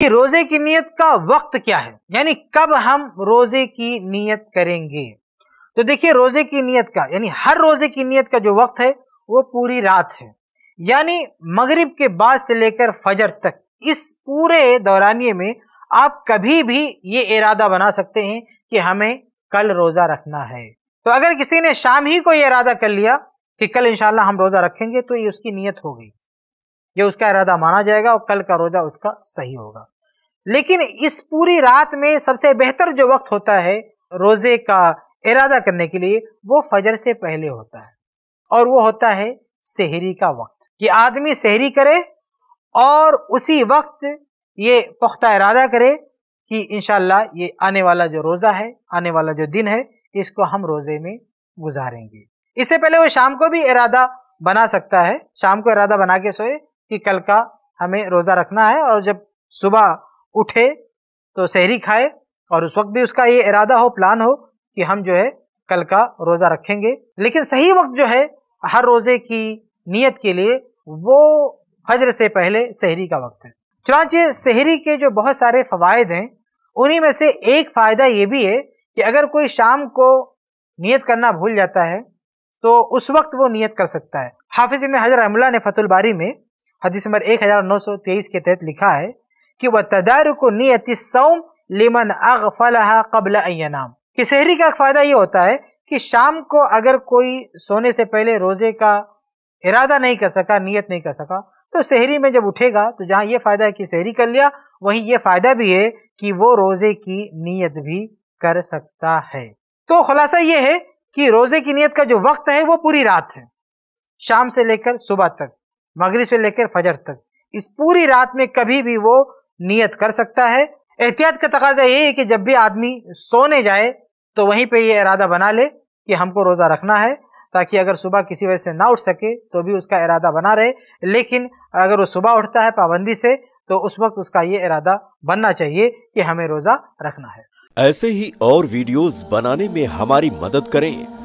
कि रोजे की नियत का वक्त क्या है यानी कब हम रोजे की नियत करेंगे तो देखिए रोजे की नियत का यानी हर रोजे की नियत का जो वक्त है वो पूरी रात है यानी मगरिब के बाद से लेकर फजर तक इस पूरे दौरानिए में आप कभी भी ये इरादा बना सकते हैं कि हमें कल रोजा रखना है तो अगर किसी ने शाम ही को यह इरादा कर लिया कि कल इंशाल्लाह हम रोजा रखेंगे तो ये उसकी नीयत हो गई ये उसका इरादा माना जाएगा और कल का रोज़ा उसका सही होगा लेकिन इस पूरी रात में सबसे बेहतर जो वक्त होता है रोज़े का इरादा करने के लिए वो फजर से पहले होता है और वो होता है शहरी का वक्त कि आदमी शहरी करे और उसी वक्त ये पुख्ता इरादा करे कि इनशाला ये आने वाला जो रोज़ा है आने वाला जो दिन है इसको हम रोज़े में गुजारेंगे इससे पहले वो शाम को भी इरादा बना सकता है शाम को इरादा बना के सोए कि कल का हमें रोज़ा रखना है और जब सुबह उठे तो शहरी खाए और उस वक्त भी उसका ये इरादा हो प्लान हो कि हम जो है कल का रोज़ा रखेंगे लेकिन सही वक्त जो है हर रोज़े की नीयत के लिए वो फजर से पहले शहरी का वक्त है चुनाचे शहरी के जो बहुत सारे फ़वाद हैं उन्हीं में से एक फ़ायदा ये भी है कि अगर कोई शाम को नियत करना भूल जाता है तो उस वक्त वो नियत कर सकता है हाफिज में हजर अमला ने फतुलबारी में हदीस नंबर एक हजार नौ सौ तेईस के तहत लिखा है कि वह तदारक नियति सोम लिमन फल कबल अयनाम कि शहरी का फायदा ये होता है कि शाम को अगर कोई सोने से पहले रोजे का इरादा नहीं कर सका नियत नहीं कर सका तो शहरी में जब उठेगा तो जहां ये फायदा है कि शहरी कर लिया वहीं ये फायदा भी है कि वो रोजे की नीयत भी कर सकता है तो खुलासा ये है कि रोजे की नीयत का जो वक्त है वो पूरी रात है शाम से लेकर सुबह तक मगरब से लेकर फजर तक इस पूरी रात में कभी भी वो नियत कर सकता है एहतियात का तकाजा यही है कि जब भी आदमी सोने जाए तो वहीं पे ये इरादा बना ले कि हमको रोज़ा रखना है ताकि अगर सुबह किसी वजह से ना उठ सके तो भी उसका इरादा बना रहे लेकिन अगर वो सुबह उठता है पाबंदी से तो उस वक्त उसका ये इरादा बनना चाहिए कि हमें रोज़ा रखना है ऐसे ही और वीडियोस बनाने में हमारी मदद करें